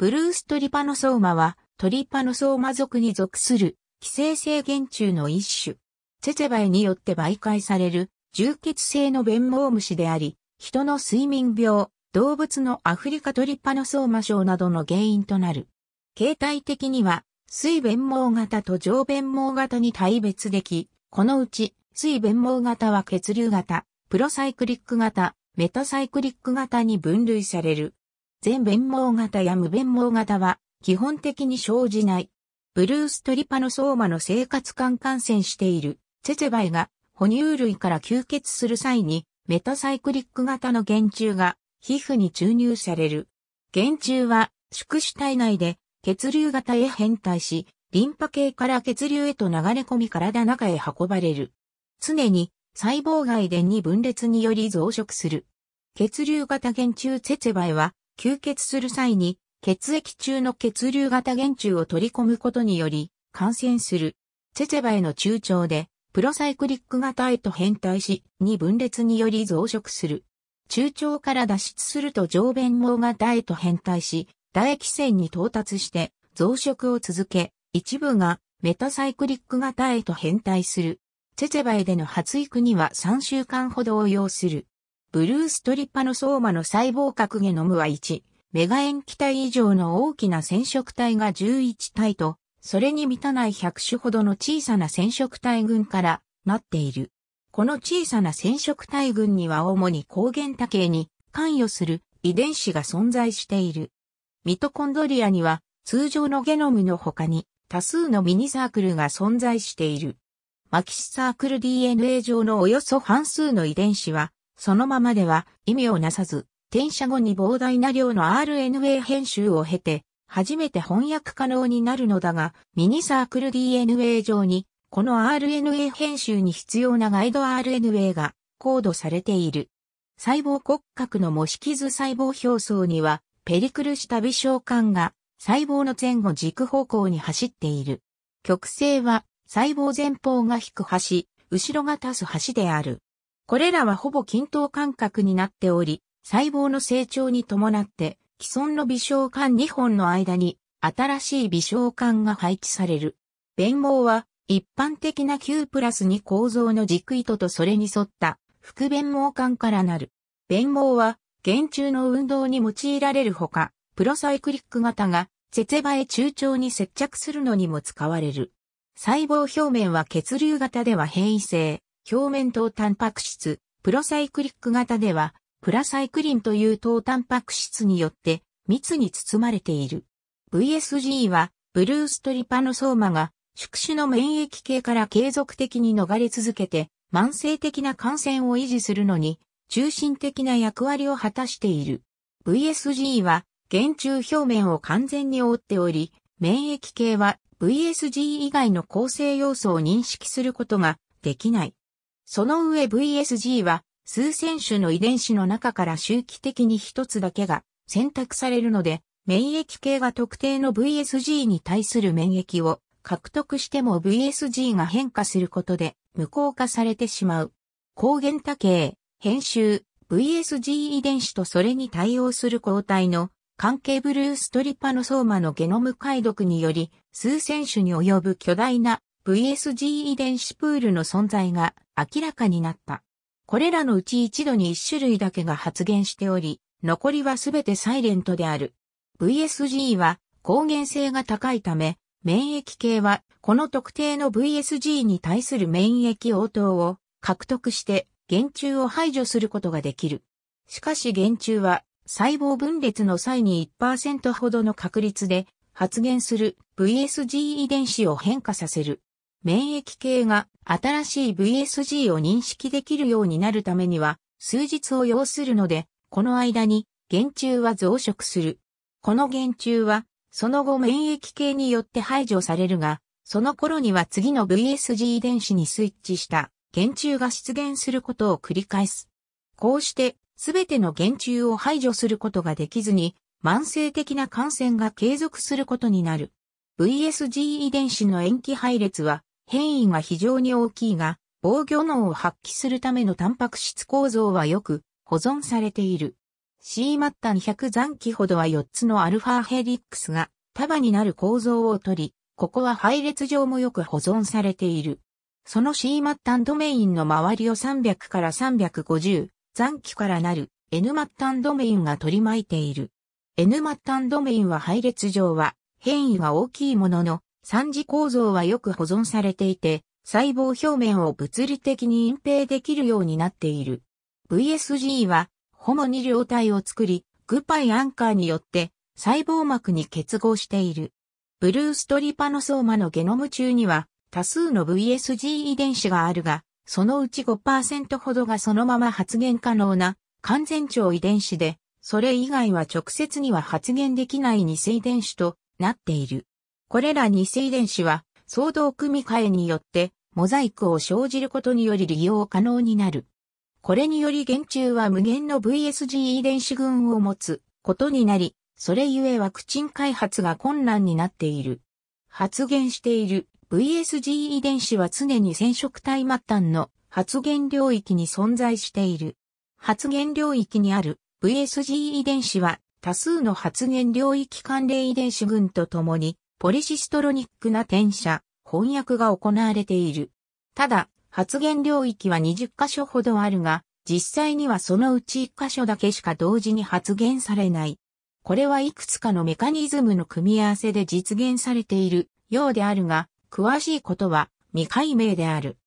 ブルーストリパノソーマはトリパノソーマ族に属する寄生性原虫の一種。ツェツェバエによって媒介される充血性の弁毛虫であり、人の睡眠病、動物のアフリカトリパノソーマ症などの原因となる。形態的には、水弁毛型と上弁毛型に対別でき、このうち、水弁毛型は血流型、プロサイクリック型、メタサイクリック型に分類される。全弁毛型や無弁毛型は基本的に生じない。ブルーストリパノソーマの生活感感染しているツェツェバイが哺乳類から吸血する際にメタサイクリック型の原虫が皮膚に注入される。原虫は宿主体内で血流型へ変態し、リンパ系から血流へと流れ込み体中へ運ばれる。常に細胞外伝に分裂により増殖する。血流型原虫ツェツェバイは吸血する際に血液中の血流型原虫を取り込むことにより感染する。チェチェバへの中長でプロサイクリック型へと変態し、に分裂により増殖する。中腸から脱出すると上弁網型へと変態し、唾液腺に到達して増殖を続け、一部がメタサイクリック型へと変態する。チェチェバへでの発育には3週間ほどを要する。ブルーストリッパノソーマの細胞核ゲノムは1、メガ塩基体以上の大きな染色体が11体と、それに満たない100種ほどの小さな染色体群からなっている。この小さな染色体群には主に抗原多形に関与する遺伝子が存在している。ミトコンドリアには通常のゲノムの他に多数のミニサークルが存在している。マキシサークル DNA 上のおよそ半数の遺伝子はそのままでは意味をなさず、転写後に膨大な量の RNA 編集を経て、初めて翻訳可能になるのだが、ミニサークル DNA 上に、この RNA 編集に必要なガイド RNA がコードされている。細胞骨格の模式図細胞表層には、ペリクルした微小管が細胞の前後軸方向に走っている。極性は細胞前方が引く端、後ろが足す端である。これらはほぼ均等間隔になっており、細胞の成長に伴って既存の微小管2本の間に新しい微小管が配置される。弁網は一般的な Q プラス2構造の軸糸とそれに沿った副弁網管からなる。弁網は原虫の運動に用いられるほか、プロサイクリック型が節場へ中長に接着するのにも使われる。細胞表面は血流型では変異性、表面糖タンパク質、プロサイクリック型では、プラサイクリンという糖タンパク質によって密に包まれている。VSG は、ブルーストリパノソーマが、宿主の免疫系から継続的に逃れ続けて、慢性的な感染を維持するのに、中心的な役割を果たしている。VSG は、原虫表面を完全に覆っており、免疫系は VSG 以外の構成要素を認識することができない。その上 VSG は数選手の遺伝子の中から周期的に一つだけが選択されるので、免疫系が特定の VSG に対する免疫を獲得しても VSG が変化することで無効化されてしまう。抗原多系、編集、VSG 遺伝子とそれに対応する抗体の関係ブルーストリパノソーマのゲノム解読により、数選手に及ぶ巨大な VSG 遺伝子プールの存在が明らかになった。これらのうち一度に一種類だけが発現しており、残りはすべてサイレントである。VSG は抗原性が高いため、免疫系はこの特定の VSG に対する免疫応答を獲得して原虫を排除することができる。しかし原虫は細胞分裂の際に1%ほどの確率で発現する VSG 遺伝子を変化させる。免疫系が新しい VSG を認識できるようになるためには数日を要するので、この間に原虫は増殖する。この原虫はその後免疫系によって排除されるが、その頃には次の VSG 遺伝子にスイッチした原虫が出現することを繰り返す。こうしてすべての原虫を排除することができずに慢性的な感染が継続することになる。VSG 遺伝子の延期配列は変異が非常に大きいが、防御能を発揮するためのタンパク質構造はよく保存されている。C 末端100残機ほどは4つのアルファヘリックスが束になる構造をとり、ここは配列上もよく保存されている。その C 末端ドメインの周りを300から350残機からなる N 末端ドメインが取り巻いている。N 末端ドメインは配列上は変異が大きいものの三次構造はよく保存されていて、細胞表面を物理的に隠蔽できるようになっている。VSG は、ホモ2両体を作り、グパイアンカーによって細胞膜に結合している。ブルーストリパノソーマのゲノム中には多数の VSG 遺伝子があるが、そのうち5%ほどがそのまま発現可能な完全超遺伝子で、それ以外は直接には発現できない偽遺伝子となっている。これら二世遺伝子は相当組み換えによってモザイクを生じることにより利用可能になる。これにより原虫は無限の VSG 遺伝子群を持つことになり、それゆえワクチン開発が困難になっている。発現している VSG 遺伝子は常に染色体末端の発現領域に存在している。発現領域にある VSG 遺伝子は多数の発現領域関連遺伝子群とともにポリシストロニックな転写、翻訳が行われている。ただ、発言領域は20箇所ほどあるが、実際にはそのうち1箇所だけしか同時に発言されない。これはいくつかのメカニズムの組み合わせで実現されているようであるが、詳しいことは未解明である。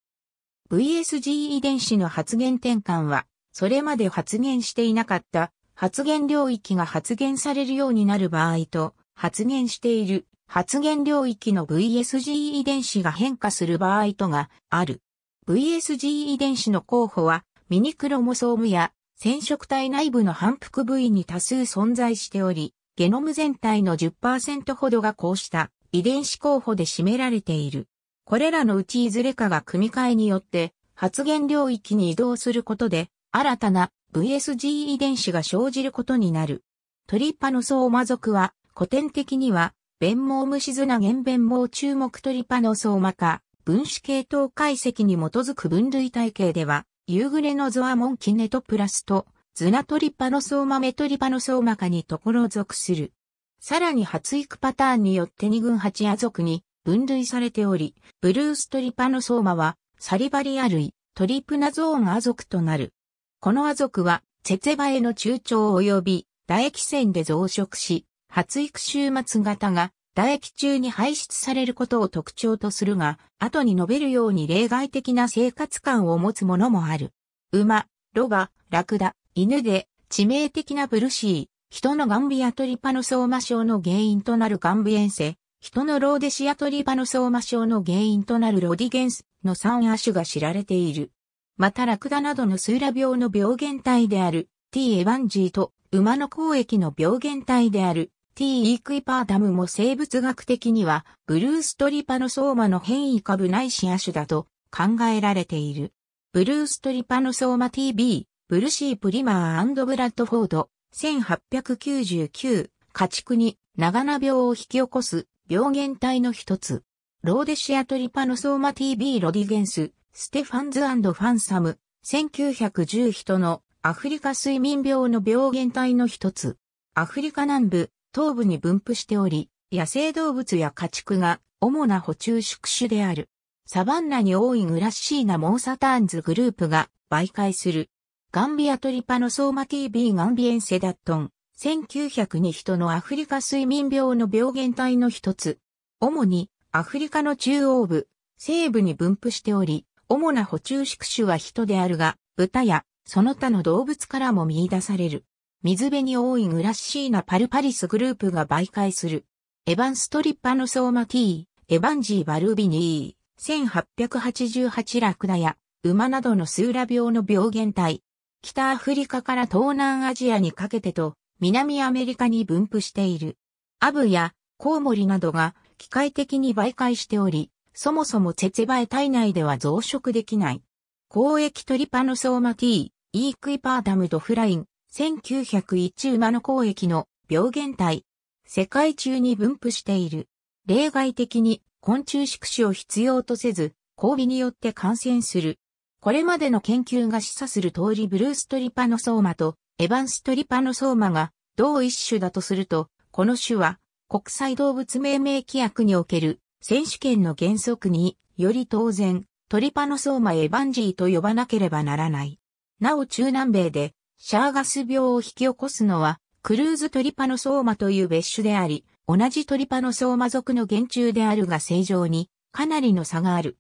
VSG 遺伝子の発言転換は、それまで発言していなかった発言領域が発言されるようになる場合と、発言している発現領域の VSG 遺伝子が変化する場合とがある。VSG 遺伝子の候補はミニクロモソームや染色体内部の反復部位に多数存在しており、ゲノム全体の10%ほどがこうした遺伝子候補で占められている。これらのうちいずれかが組み換えによって発現領域に移動することで新たな VSG 遺伝子が生じることになる。トリパノソーマ族は古典的には弁毛虫綱原弁毛注目トリパノソーマ化、分子系統解析に基づく分類体系では、夕暮れのゾアモンキネトプラスと、ズナトリパノソーマメトリパノソーマ化にところ属する。さらに発育パターンによって二群八亜族に分類されており、ブルーストリパノソーマは、サリバリア類、トリプナゾーン亜族となる。この亜族は、ツェツェバエの中長及び唾液腺で増殖し、発育終末型が唾液中に排出されることを特徴とするが、後に述べるように例外的な生活感を持つものもある。馬、ロバ、ラクダ、犬で致命的なブルシー、人のガンビアトリパノソーマ症の原因となるガンビエンセ、人のローデシアトリパノソーマ症の原因となるロディゲンスの3亜種が知られている。またラクダなどのスーラ病の病原体である T エヴァンジーと馬の交易の病原体である T. イクイパーダムも生物学的にはブルーストリパノソーマの変異株ないし亜種だと考えられている。ブルーストリパノソーマ TB、ブルシープリマーブラッドフォード、1899、家畜に長名病を引き起こす病原体の一つ。ローデシアトリパノソーマ TB ロディゲンス、ステファンズファンサム、1910人のアフリカ睡眠病の病原体の一つ。アフリカ南部、東部に分布しており、野生動物や家畜が主な捕虫宿主である。サバンナに多いグラッシーナモーサターンズグループが媒介する。ガンビアトリパノソーマ TV ガンビエンセダットン。1 9 0 0に人のアフリカ睡眠病の病原体の一つ。主にアフリカの中央部、西部に分布しており、主な捕虫宿主は人であるが、豚やその他の動物からも見出される。水辺に多いグラッシーナ・パルパリスグループが媒介する。エヴァンストリッパのソーマティー、エヴァンジー・バルビニー、1888ラクダや馬などのスーラ病の病原体。北アフリカから東南アジアにかけてと南アメリカに分布している。アブやコウモリなどが機械的に媒介しており、そもそもツェェバエ体内では増殖できない。公益トリパノソーマティー、イークイパーダムドフライン、1901馬の交易の病原体。世界中に分布している。例外的に昆虫宿主を必要とせず、交尾によって感染する。これまでの研究が示唆する通りブルーストリパノソーマとエヴァンストリパノソーマが同一種だとすると、この種は国際動物命名規約における選手権の原則により当然トリパノソーマエヴァンジーと呼ばなければならない。なお中南米でシャーガス病を引き起こすのは、クルーズトリパノソーマという別種であり、同じトリパノソーマ属の原虫であるが正常にかなりの差がある。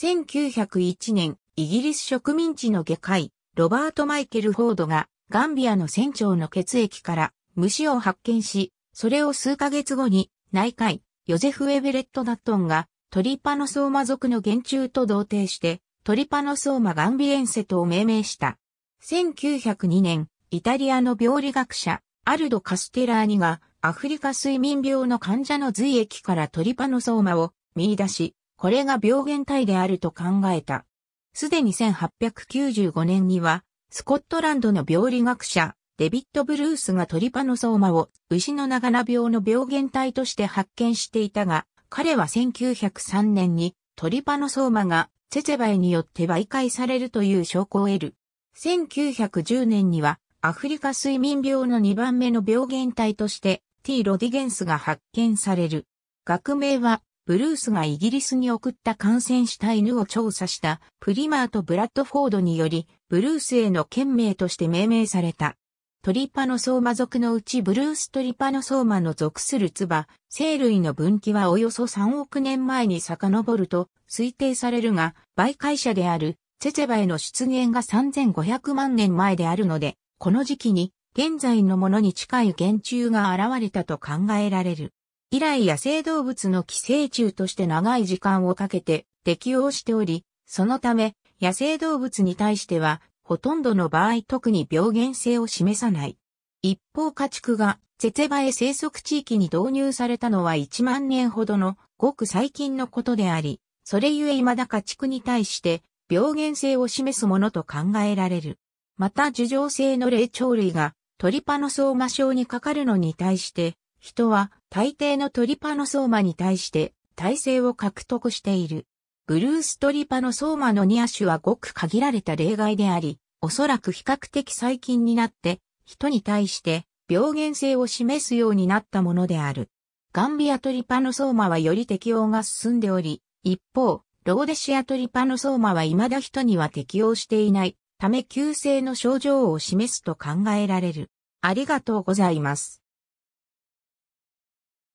1901年、イギリス植民地の外科医、ロバート・マイケル・フォードが、ガンビアの船長の血液から虫を発見し、それを数ヶ月後に、内科医、ヨゼフ・エベレット・ダットンが、トリパノソーマ属の原虫と同定して、トリパノソーマガンビエンセとを命名した。1902年、イタリアの病理学者、アルド・カステラーニが、アフリカ睡眠病の患者の髄液からトリパノソーマを見出し、これが病原体であると考えた。すでに1895年には、スコットランドの病理学者、デビッド・ブルースがトリパノソーマを牛の長柄病の病原体として発見していたが、彼は1903年にトリパノソーマがセェツェバエによって媒介されるという証拠を得る1910年にはアフリカ睡眠病の2番目の病原体として T. ロディゲンスが発見される。学名はブルースがイギリスに送った感染した犬を調査したプリマーとブラッドフォードによりブルースへの県名として命名された。トリパノソーマ属のうちブルーストリパノソーマの属する唾、生類の分岐はおよそ3億年前に遡ると推定されるが、媒介者であるチェチェバへの出現が3500万年前であるので、この時期に現在のものに近い原虫が現れたと考えられる。以来野生動物の寄生虫として長い時間をかけて適応しており、そのため野生動物に対してはほとんどの場合特に病原性を示さない。一方家畜がツェツェバへ生息地域に導入されたのは1万年ほどのごく最近のことであり、それゆえ未だ家畜に対して病原性を示すものと考えられる。また樹状性の霊長類がトリパノソーマ症にかかるのに対して、人は大抵のトリパノソーマに対して耐性を獲得している。ブルーストリパノソーマのニア種はごく限られた例外であり、おそらく比較的最近になって人に対して病原性を示すようになったものである。ガンビアトリパノソーマはより適応が進んでおり、一方、ローデシアトリパノソーマは未だ人には適応していないため急性の症状を示すと考えられる。ありがとうございます。